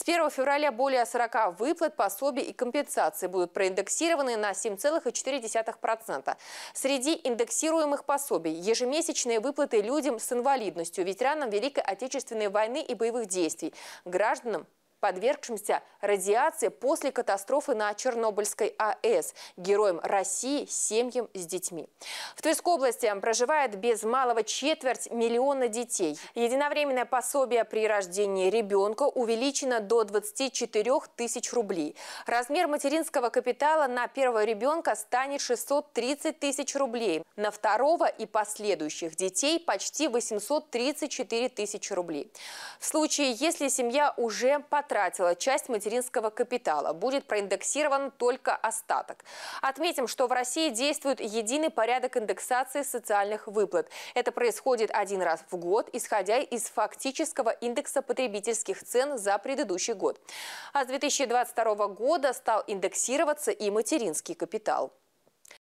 С 1 февраля более 40 выплат, пособий и компенсаций будут проиндексированы на 7,4%. Среди индексируемых пособий – ежемесячные выплаты людям с инвалидностью, ветеранам Великой Отечественной войны и боевых действий, гражданам подвергшимся радиации после катастрофы на Чернобыльской АЭС, героям России, семьям с детьми. В Тверской области проживает без малого четверть миллиона детей. Единовременное пособие при рождении ребенка увеличено до 24 тысяч рублей. Размер материнского капитала на первого ребенка станет 630 тысяч рублей, на второго и последующих детей почти 834 тысячи рублей. В случае, если семья уже под потратила часть материнского капитала. Будет проиндексирован только остаток. Отметим, что в России действует единый порядок индексации социальных выплат. Это происходит один раз в год, исходя из фактического индекса потребительских цен за предыдущий год. А с 2022 года стал индексироваться и материнский капитал.